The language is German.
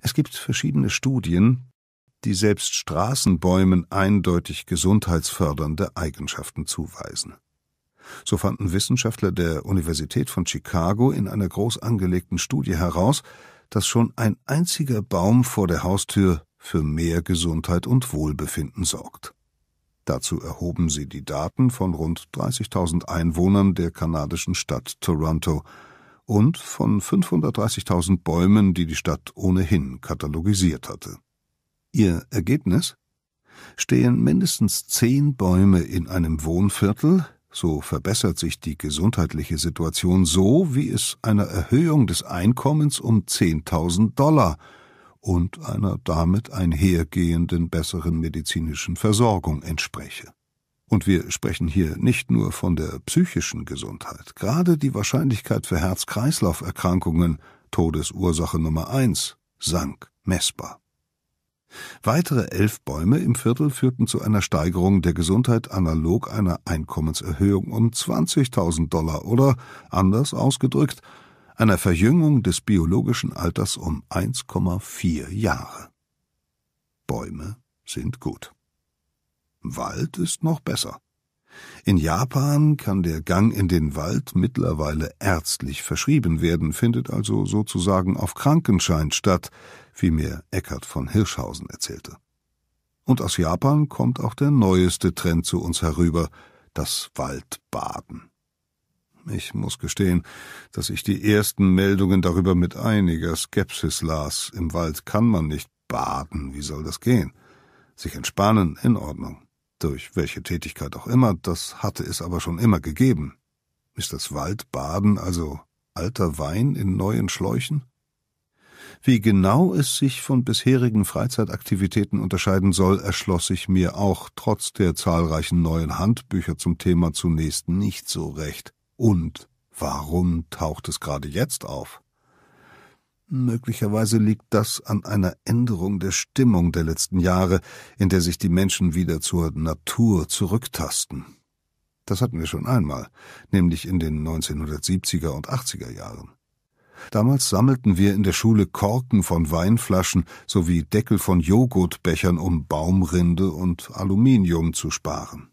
Es gibt verschiedene Studien, die selbst Straßenbäumen eindeutig gesundheitsfördernde Eigenschaften zuweisen. So fanden Wissenschaftler der Universität von Chicago in einer groß angelegten Studie heraus, dass schon ein einziger Baum vor der Haustür für mehr Gesundheit und Wohlbefinden sorgt. Dazu erhoben sie die Daten von rund 30.000 Einwohnern der kanadischen Stadt Toronto und von 530.000 Bäumen, die die Stadt ohnehin katalogisiert hatte. Ihr Ergebnis? Stehen mindestens zehn Bäume in einem Wohnviertel, so verbessert sich die gesundheitliche Situation so, wie es einer Erhöhung des Einkommens um 10.000 Dollar und einer damit einhergehenden besseren medizinischen Versorgung entspreche. Und wir sprechen hier nicht nur von der psychischen Gesundheit. Gerade die Wahrscheinlichkeit für Herz-Kreislauf-Erkrankungen, Todesursache Nummer eins, sank messbar. Weitere elf Bäume im Viertel führten zu einer Steigerung der Gesundheit analog einer Einkommenserhöhung um 20.000 Dollar oder, anders ausgedrückt, einer Verjüngung des biologischen Alters um 1,4 Jahre. Bäume sind gut. Wald ist noch besser. In Japan kann der Gang in den Wald mittlerweile ärztlich verschrieben werden, findet also sozusagen auf Krankenschein statt, wie mir Eckart von Hirschhausen erzählte. Und aus Japan kommt auch der neueste Trend zu uns herüber, das Waldbaden. Ich muss gestehen, dass ich die ersten Meldungen darüber mit einiger Skepsis las. Im Wald kann man nicht baden, wie soll das gehen? Sich entspannen, in Ordnung durch welche Tätigkeit auch immer, das hatte es aber schon immer gegeben. Ist das Waldbaden also alter Wein in neuen Schläuchen? Wie genau es sich von bisherigen Freizeitaktivitäten unterscheiden soll, erschloss ich mir auch trotz der zahlreichen neuen Handbücher zum Thema zunächst nicht so recht. Und warum taucht es gerade jetzt auf? Möglicherweise liegt das an einer Änderung der Stimmung der letzten Jahre, in der sich die Menschen wieder zur Natur zurücktasten. Das hatten wir schon einmal, nämlich in den 1970er und 80er Jahren. Damals sammelten wir in der Schule Korken von Weinflaschen sowie Deckel von Joghurtbechern, um Baumrinde und Aluminium zu sparen.